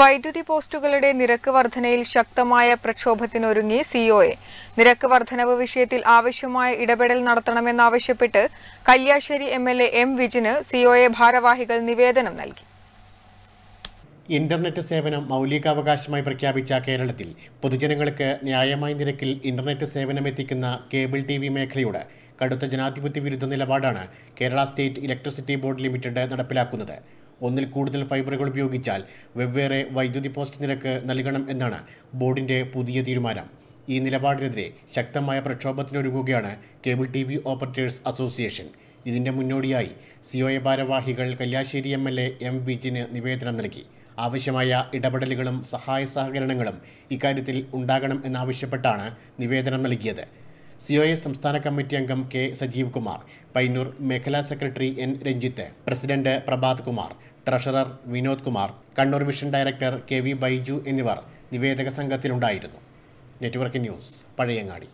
വൈദ്യുതി പോസ്റ്റുകളുടെ നിരക്ക് വർധനയിൽ ശക്തമായ പ്രക്ഷോഭത്തിനൊരുങ്ങി സിഒഎ e നിരക്ക് വർധനവ് വിഷയത്തിൽ ആവശ്യമായ ഇടപെടൽ നടത്തണമെന്നാവശ്യപ്പെട്ട് Kalliasseri M L A M വിജിന് സിഒഎ e ഭാരവാഹികൾ നിവേദനം നൽകി ഇന്റർനെറ്റ് സേവനം മൗലികാവകാശമായി പ്രഖ്യാപിച്ച കേരളത്തിൽ പൊതുജനങ്ങൾക്ക് ന്യായമായ നിരക്കിൽ ഇന്റർനെറ്റ് സേവനം എത്തിക്കുന്ന കേബിൾ ടി വി മേഖലയുടെ കടുത്ത ജനാധിപത്യ വിരുദ്ധ നിലപാടാണ് Kerala state electricity board limited നടപ്പിലാക്കുന്നത് ഒന്നിൽ കൂടുതൽ ഫൈബറുകൾ ഉപയോഗിച്ചാൽ വെവ്വേറെ വൈദ്യുതി പോസ്റ്റ് നിരക്ക് നൽകണം എന്നാണ് ബോർഡിൻ്റെ പുതിയ തീരുമാനം ഈ നിലപാടിനെതിരെ ശക്തമായ പ്രക്ഷോഭത്തിനൊരുങ്ങുകയാണ് cable T V operators association ഇതിൻ്റെ മുന്നോടിയായി സി ഒ എ ഭാരവാഹികൾ Kalliasseri M L A M വിജിന് നിവേദനം നൽകി ആവശ്യമായ ഇടപെടലുകളും സഹായ സഹകരണങ്ങളും ഇക്കാര്യത്തിൽ ഉണ്ടാകണം എന്നാവശ്യപ്പെട്ടാണ് നിവേദനം നൽകിയത് സി ഒ എ സംസ്ഥാന കമ്മിറ്റി അംഗം കെ സജീവ് കുമാർ പൈന്നൂർ മേഖലാ secretary N Ranjith president Prabhath Kumar treasurer Vinod Kumar Kannur vision director K V Baiju എന്നിവർ നിവേദക സംഘത്തിലുണ്ടായിരുന്നു നെറ്റ്വർക്ക് ന്യൂസ് പഴയങ്ങാടി